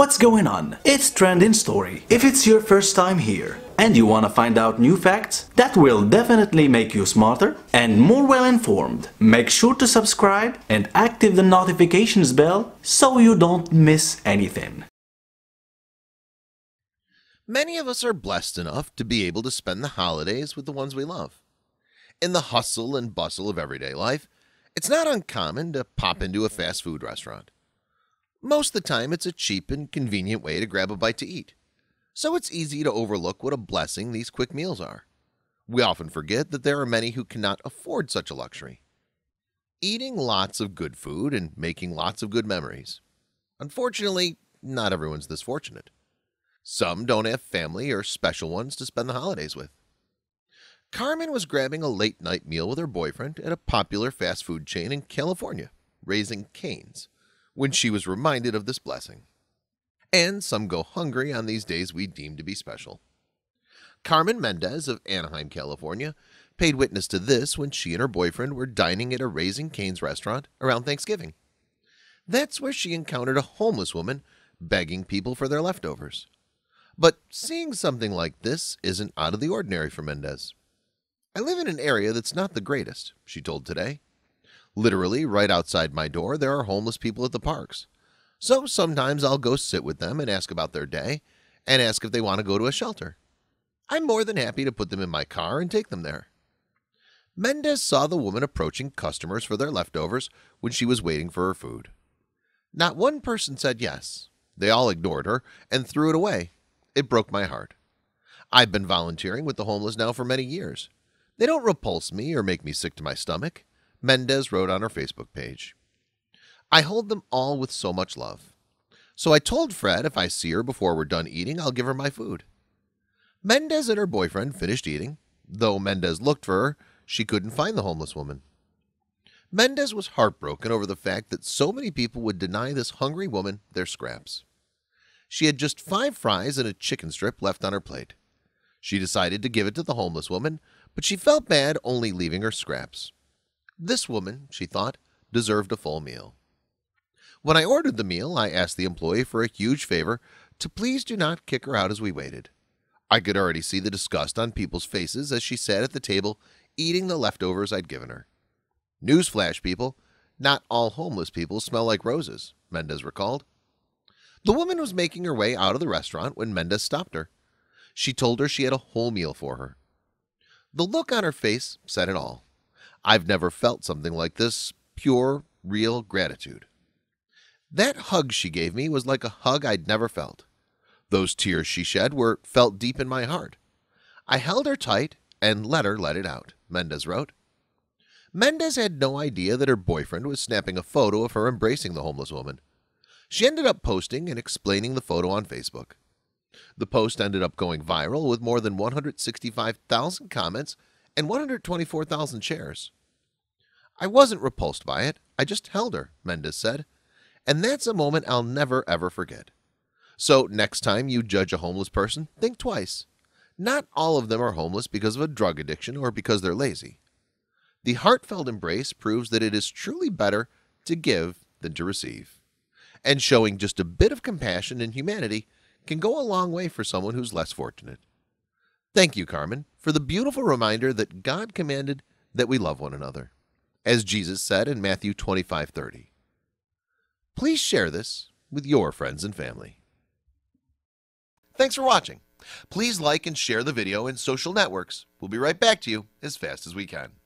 What's going on? It's Trending Story. If it's your first time here and you wanna find out new facts that will definitely make you smarter and more well informed, make sure to subscribe and active the notifications bell so you don't miss anything. Many of us are blessed enough to be able to spend the holidays with the ones we love. In the hustle and bustle of everyday life, it's not uncommon to pop into a fast food restaurant most of the time, it's a cheap and convenient way to grab a bite to eat. So it's easy to overlook what a blessing these quick meals are. We often forget that there are many who cannot afford such a luxury. Eating lots of good food and making lots of good memories. Unfortunately, not everyone's this fortunate. Some don't have family or special ones to spend the holidays with. Carmen was grabbing a late night meal with her boyfriend at a popular fast food chain in California, Raising Canes, when she was reminded of this blessing. And some go hungry on these days we deem to be special. Carmen Mendez of Anaheim, California paid witness to this when she and her boyfriend were dining at a Raising Cane's restaurant around Thanksgiving. That's where she encountered a homeless woman begging people for their leftovers. But seeing something like this isn't out of the ordinary for Mendez. I live in an area that's not the greatest, she told Today. Literally, right outside my door, there are homeless people at the parks. So sometimes I'll go sit with them and ask about their day and ask if they want to go to a shelter. I'm more than happy to put them in my car and take them there. Mendez saw the woman approaching customers for their leftovers when she was waiting for her food. Not one person said yes. They all ignored her and threw it away. It broke my heart. I've been volunteering with the homeless now for many years. They don't repulse me or make me sick to my stomach. Mendez wrote on her Facebook page. I hold them all with so much love. So I told Fred if I see her before we're done eating, I'll give her my food. Mendez and her boyfriend finished eating. Though Mendez looked for her, she couldn't find the homeless woman. Mendez was heartbroken over the fact that so many people would deny this hungry woman their scraps. She had just five fries and a chicken strip left on her plate. She decided to give it to the homeless woman, but she felt bad only leaving her scraps. This woman, she thought, deserved a full meal. When I ordered the meal, I asked the employee for a huge favor to please do not kick her out as we waited. I could already see the disgust on people's faces as she sat at the table eating the leftovers I'd given her. Newsflash, people, not all homeless people smell like roses, Mendez recalled. The woman was making her way out of the restaurant when Mendez stopped her. She told her she had a whole meal for her. The look on her face said it all. I've never felt something like this pure, real gratitude. That hug she gave me was like a hug I'd never felt. Those tears she shed were felt deep in my heart. I held her tight and let her let it out, Mendez wrote. Mendez had no idea that her boyfriend was snapping a photo of her embracing the homeless woman. She ended up posting and explaining the photo on Facebook. The post ended up going viral with more than 165,000 comments and 124,000 shares. I wasn't repulsed by it, I just held her, Mendez said, and that's a moment I'll never ever forget. So next time you judge a homeless person, think twice. Not all of them are homeless because of a drug addiction or because they're lazy. The heartfelt embrace proves that it is truly better to give than to receive. And showing just a bit of compassion and humanity can go a long way for someone who's less fortunate. Thank you, Carmen, for the beautiful reminder that God commanded that we love one another, as Jesus said in Matthew 25 30. Please share this with your friends and family. Thanks for watching. Please like and share the video in social networks. We'll be right back to you as fast as we can.